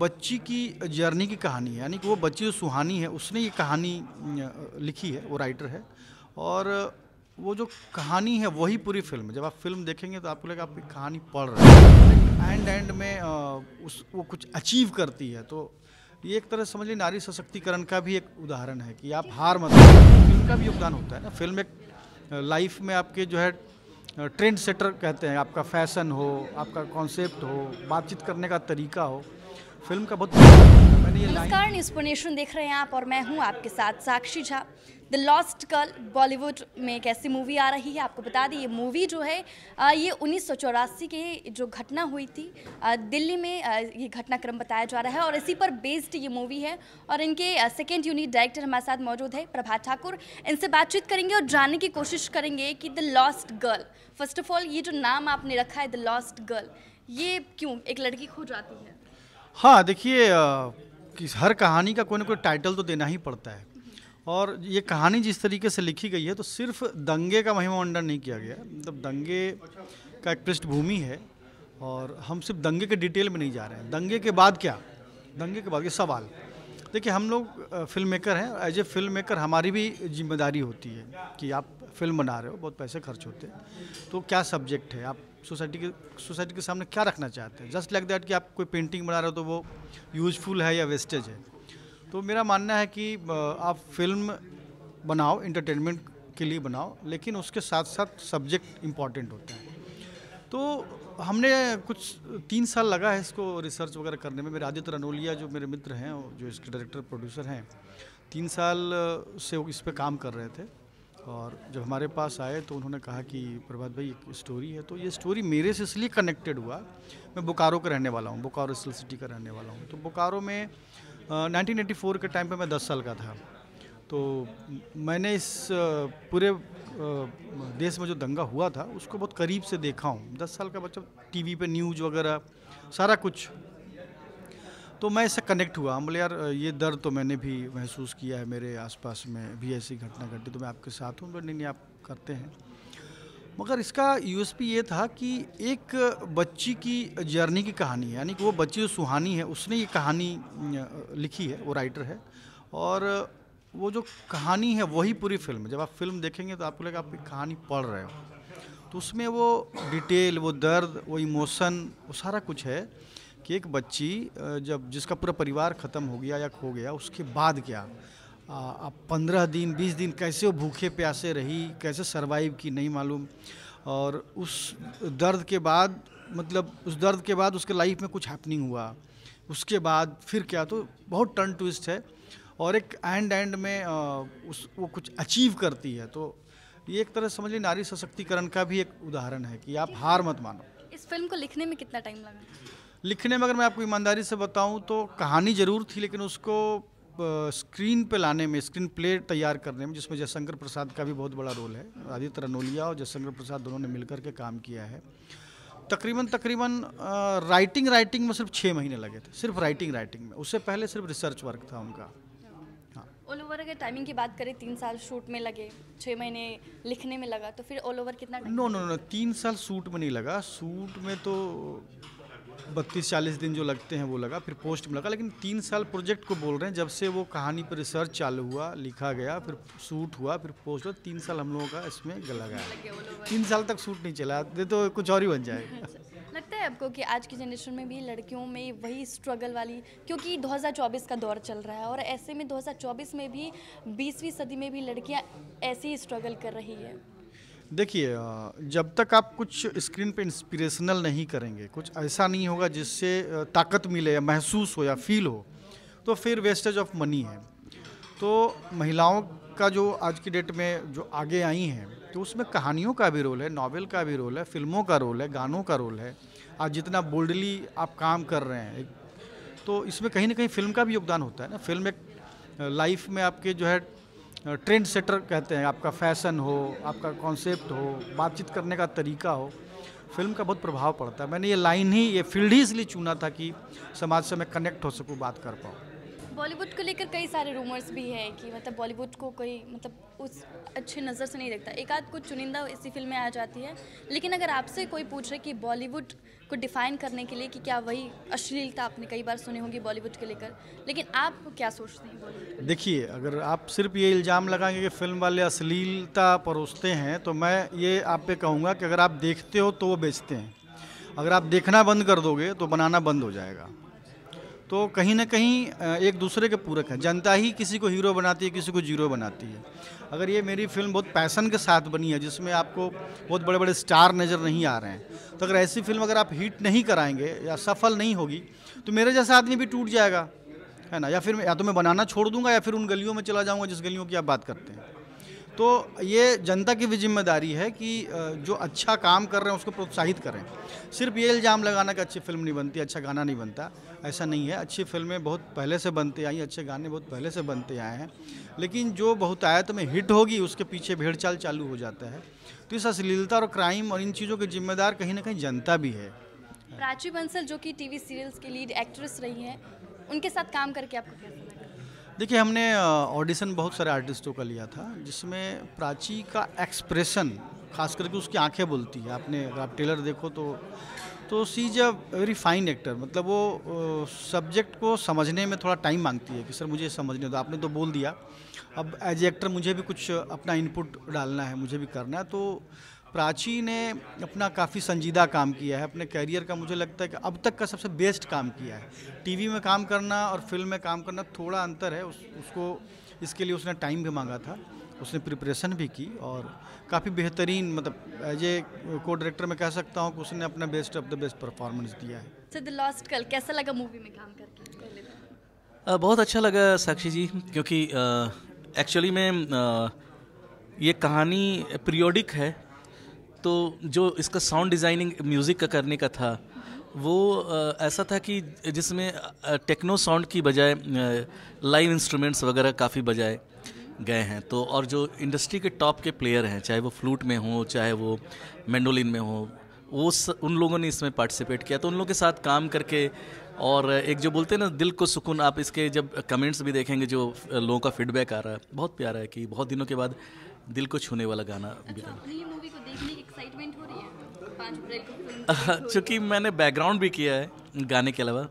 बच्ची की जर्नी की कहानी है यानी कि वो बच्ची जो सुहानी है उसने ये कहानी लिखी है वो राइटर है और वो जो कहानी है वही पूरी फिल्म है जब आप फिल्म देखेंगे तो आपको लगेगा आप कहानी पढ़ रहे हैं एंड एंड में उस वो कुछ अचीव करती है तो ये एक तरह समझ लीजिए नारी सशक्तिकरण का भी एक उदाहरण है कि आप हार मत फिल्म का भी योगदान होता है ना फिल्म एक लाइफ में आपके जो है ट्रेंड सेटर कहते हैं आपका फैशन हो आपका कॉन्सेप्ट हो बातचीत करने का तरीका हो फिल्म का बहुत नमस्कार न्यूज नेशन देख रहे हैं आप और मैं हूं आपके साथ Sakshi Jha the lost girl Bollywood में एक ऐसी मूवी आ रही है आपको बता दें ये मूवी जो है ये उन्नीस के जो घटना हुई थी दिल्ली में ये घटनाक्रम बताया जा रहा है और इसी पर बेस्ड ये मूवी है और इनके सेकेंड यूनिट डायरेक्टर हमारे साथ मौजूद है प्रभात ठाकुर इनसे बातचीत करेंगे और जानने की कोशिश करेंगे कि the lost girl first of all ये जो नाम आपने रखा है द लॉस्ट गर्ल ये क्यों एक लड़की खो जाती है हाँ देखिए हर कहानी का कोई ना कोई टाइटल तो देना ही पड़ता है और ये कहानी जिस तरीके से लिखी गई है तो सिर्फ दंगे का महिमामंडन नहीं किया गया मतलब दंगे का एक पृष्ठभूमि है और हम सिर्फ दंगे के डिटेल में नहीं जा रहे हैं दंगे के बाद क्या दंगे के बाद ये सवाल देखिए हम लोग फिल्म मेकर हैं एज ए फिल्म मेकर हमारी भी जिम्मेदारी होती है कि आप फिल्म बना रहे हो बहुत पैसे खर्च होते हैं तो क्या सब्जेक्ट है आप सोसाइटी के सोसाइटी के सामने क्या रखना चाहते हैं जस्ट लाइक दैट कि आप कोई पेंटिंग बना रहे हो तो वो यूजफुल है या वेस्टेज है तो मेरा मानना है कि आप फिल्म बनाओ इंटरटेनमेंट के लिए बनाओ लेकिन उसके साथ साथ सब्जेक्ट इम्पॉर्टेंट होता है तो हमने कुछ तीन साल लगा है इसको रिसर्च वगैरह करने में मेरे आदित्य रनोलिया जो मेरे मित्र हैं जो इसके डायरेक्टर प्रोड्यूसर हैं तीन साल से वो इस पर काम कर रहे थे और जब हमारे पास आए तो उन्होंने कहा कि प्रभात भाई एक स्टोरी है तो ये स्टोरी मेरे से इसलिए कनेक्टेड हुआ मैं बोकारो का रहने वाला हूँ बोकारो स्टिल सिटी का रहने वाला हूँ तो बोकारो में नाइनटीन एटी फोर के टाइम पर मैं दस साल का था तो मैंने इस पूरे देश में जो दंगा हुआ था उसको बहुत करीब से देखा हूँ दस साल का बच्चा टीवी पे न्यूज़ वगैरह सारा कुछ तो मैं इससे कनेक्ट हुआ हम बोले यार ये दर्द तो मैंने भी महसूस किया है मेरे आसपास में भी ऐसी घटना घटी तो मैं आपके साथ हूँ नहीं नहीं आप करते हैं मगर इसका यूएसपी ये था कि एक बच्ची की जर्नी की कहानी है यानी कि वो बच्ची जो सुहानी है उसने ये कहानी लिखी है वो राइटर है और वो जो कहानी है वही पूरी फिल्म है जब आप फिल्म देखेंगे तो आपको लगेगा आप कहानी पढ़ रहे हो तो उसमें वो डिटेल वो दर्द वो इमोशन वो सारा कुछ है कि एक बच्ची जब जिसका पूरा परिवार ख़त्म हो गया या खो गया उसके बाद क्या आप पंद्रह दिन बीस दिन कैसे वो भूखे प्यासे रही कैसे सरवाइव की नहीं मालूम और उस दर्द के बाद मतलब उस दर्द के बाद उसके लाइफ में कुछ हैपनिंग हुआ उसके बाद फिर क्या तो बहुत टर्न ट्विस्ट है और एक एंड एंड में आ, उस वो कुछ अचीव करती है तो ये एक तरह समझ लीजिए नारी सशक्तिकरण का भी एक उदाहरण है कि आप हार मत मानो इस फिल्म को लिखने में कितना टाइम लगा लिखने में अगर मैं आपको ईमानदारी से बताऊं तो कहानी ज़रूर थी लेकिन उसको स्क्रीन पे लाने में स्क्रीन प्ले तैयार करने में जिसमें जयशंकर प्रसाद का भी बहुत बड़ा रोल है आदित्य रनोलिया और जयशंकर प्रसाद दोनों ने मिलकर के काम किया है तकरीबन तकरीबन राइटिंग राइटिंग में सिर्फ छः महीने लगे थे सिर्फ राइटिंग राइटिंग में उससे पहले सिर्फ रिसर्च वर्क था उनका ऑल ओवर अगर टाइमिंग की बात करें तीन साल शूट में लगे छः महीने लिखने में लगा तो फिर ऑल ओवर कितना नो नो नो तीन साल शूट में नहीं लगा शूट में तो बत्तीस चालीस दिन जो लगते हैं वो लगा फिर पोस्ट में लगा लेकिन तीन साल प्रोजेक्ट को बोल रहे हैं जब से वो कहानी पर रिसर्च चालू हुआ लिखा गया फिर शूट हुआ फिर पोस्ट हुआ तीन साल हम लोगों का इसमें लगा तीन साल तक शूट नहीं चला दे तो कुछ और ही बन जाएगा है आपको कि आज की जनरेशन में भी लड़कियों में वही स्ट्रगल वाली क्योंकि 2024 का दौर चल रहा है और ऐसे में 2024 में भी 20वीं सदी में भी लड़कियां ऐसे ही स्ट्रगल कर रही है देखिए जब तक आप कुछ स्क्रीन पे इंस्पिरेशनल नहीं करेंगे कुछ ऐसा नहीं होगा जिससे ताकत मिले या महसूस हो या फील हो तो फिर वेस्टेज ऑफ मनी है तो महिलाओं का जो आज की डेट में जो आगे आई हैं तो उसमें कहानियों का भी रोल है नावल का भी रोल है फिल्मों का रोल है गानों का रोल है आज जितना बोल्डली आप काम कर रहे हैं तो इसमें कहीं ना कहीं फिल्म का भी योगदान होता है ना फिल्म एक लाइफ में आपके जो है ट्रेंड सेटर कहते हैं आपका फैशन हो आपका कॉन्सेप्ट हो बातचीत करने का तरीका हो फिल्म का बहुत प्रभाव पड़ता है मैंने ये लाइन ही ये फील्ड ही इसलिए चुना था कि समाज से मैं कनेक्ट हो सकूँ बात कर पाऊँ बॉलीवुड को लेकर कई सारे रूमर्स भी है कि मतलब बॉलीवुड को कोई मतलब उस अच्छी नज़र से नहीं देखता एक आध कुछ चुनिंदा इसी फिल्म में आ जाती है लेकिन अगर आपसे कोई पूछ रहे कि बॉलीवुड को डिफ़ाइन करने के लिए कि क्या वही अश्लीलता आपने कई बार सुनी होगी बॉलीवुड के लेकर लेकिन आप क्या सोचते हैं देखिए अगर आप सिर्फ ये इल्ज़ाम लगाएंगे कि फिल्म वाले अश्लीलता परोसते हैं तो मैं ये आप पे कहूँगा कि अगर आप देखते हो तो वो बेचते हैं अगर आप देखना बंद कर दोगे तो बनाना बंद हो जाएगा तो कहीं ना कहीं एक दूसरे के पूरक है जनता ही किसी को हीरो बनाती है किसी को जीरो बनाती है अगर ये मेरी फिल्म बहुत पैसन के साथ बनी है जिसमें आपको बहुत बड़े बड़े स्टार नज़र नहीं आ रहे हैं तो अगर ऐसी फिल्म अगर आप हिट नहीं कराएंगे या सफल नहीं होगी तो मेरे जैसा आदमी भी टूट जाएगा है ना या फिर या तो मैं बनाना छोड़ दूंगा या फिर उन गलियों में चला जाऊँगा जिस गलियों की आप बात करते हैं तो ये जनता की भी जिम्मेदारी है कि जो अच्छा काम कर रहे हैं उसको प्रोत्साहित करें सिर्फ ये इल्ज़ाम लगाना कि अच्छी फिल्म नहीं बनती अच्छा गाना नहीं बनता ऐसा नहीं है अच्छी फिल्में बहुत पहले से बनते आई अच्छे गाने बहुत पहले से बनते आए हैं लेकिन जो बहुतायत में हिट होगी उसके पीछे चाल चालू हो जाता है तो इस अश्लीलता और क्राइम और इन चीज़ों के जिम्मेदार कहीं ना कहीं जनता भी है प्राची बंसल जो कि टी सीरियल्स की लीड एक्ट्रेस रही हैं उनके साथ काम करके आपको क्या देखिए हमने ऑडिशन बहुत सारे आर्टिस्टों का लिया था जिसमें प्राची का एक्सप्रेशन खास करके उसकी आंखें बोलती है आपने अगर आप टेलर देखो तो तो she is a very fine actor मतलब वो सब्जेक्ट को समझने में थोड़ा टाइम मांगती है कि सर मुझे समझने दो आपने तो बोल दिया अब एज एक्टर मुझे भी कुछ अपना इनपुट डालना है मुझे भी करना है तो प्राची ने अपना काफ़ी संजीदा काम किया है अपने कैरियर का मुझे लगता है कि अब तक का सबसे बेस्ट काम किया है टीवी में काम करना और फिल्म में काम करना थोड़ा अंतर है उस, उसको इसके लिए उसने टाइम भी मांगा था उसने प्रिपरेशन भी की और काफ़ी बेहतरीन मतलब एज ए को डायरेक्टर मैं कह सकता हूँ कि उसने अपना best of the best performance दिया है लास्ट कल कैसा लगा मूवी में काम करके बहुत अच्छा लगा साक्षी जी क्योंकि एक्चुअली में ये कहानी पीरियोडिक है तो जो इसका साउंड डिज़ाइनिंग म्यूज़िक का करने का था वो ऐसा था कि जिसमें टेक्नो साउंड की बजाय लाइव इंस्ट्रूमेंट्स वगैरह काफ़ी बजाए गए हैं तो और जो इंडस्ट्री के टॉप के प्लेयर हैं चाहे वो फ्लूट में हो चाहे वो मैंडोलिन में हो वो स, उन लोगों ने इसमें पार्टिसिपेट किया तो उन लोगों के साथ काम करके और एक जो बोलते हैं ना दिल को सुकून आप इसके जब कमेंट्स भी देखेंगे जो लोगों का फीडबैक आ रहा है बहुत प्यारा है कि बहुत दिनों के बाद दिल को छूने वाला गाना अच्छा, को देखने हो रही चूँकि मैंने बैकग्राउंड भी किया है गाने के अलावा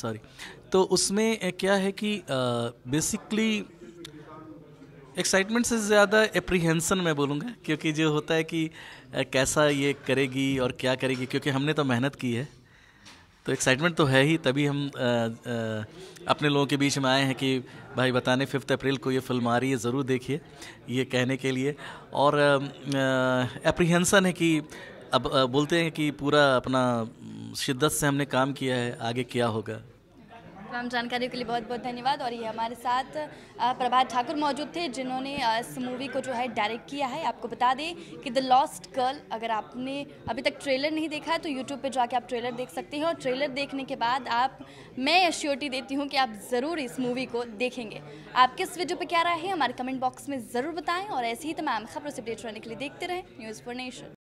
सॉरी तो उसमें क्या है कि बेसिकली एक्साइटमेंट से ज़्यादा अप्रीहेंसन मैं बोलूँगा क्योंकि जो होता है कि कैसा ये करेगी और क्या करेगी क्योंकि हमने तो मेहनत की है तो एक्साइटमेंट तो है ही तभी हम आ, आ, अपने लोगों के बीच में आए हैं कि भाई बताने फिफ्थ अप्रैल को ये फिल्म आ रही है ज़रूर देखिए ये कहने के लिए और अप्रिहेंसन है कि अब आ, बोलते हैं कि पूरा अपना शिद्दत से हमने काम किया है आगे क्या होगा तमाम जानकारियों के लिए बहुत बहुत धन्यवाद और ये हमारे साथ प्रभात ठाकुर मौजूद थे जिन्होंने इस मूवी को जो है डायरेक्ट किया है आपको बता दें कि द लॉस्ट गर्ल अगर आपने अभी तक ट्रेलर नहीं देखा है तो यूट्यूब पे जाके आप ट्रेलर देख सकते हैं और ट्रेलर देखने के बाद आप मैं एश्योरिटी देती हूँ कि आप ज़रूर इस मूवी को देखेंगे आप किस वीडियो पर क्या रहा है हमारे कमेंट बॉक्स में ज़रूर बताएँ और ऐसी ही तमाम खबरों से अपडेट रहने के लिए देखते रहें न्यूज़ फॉर नेशन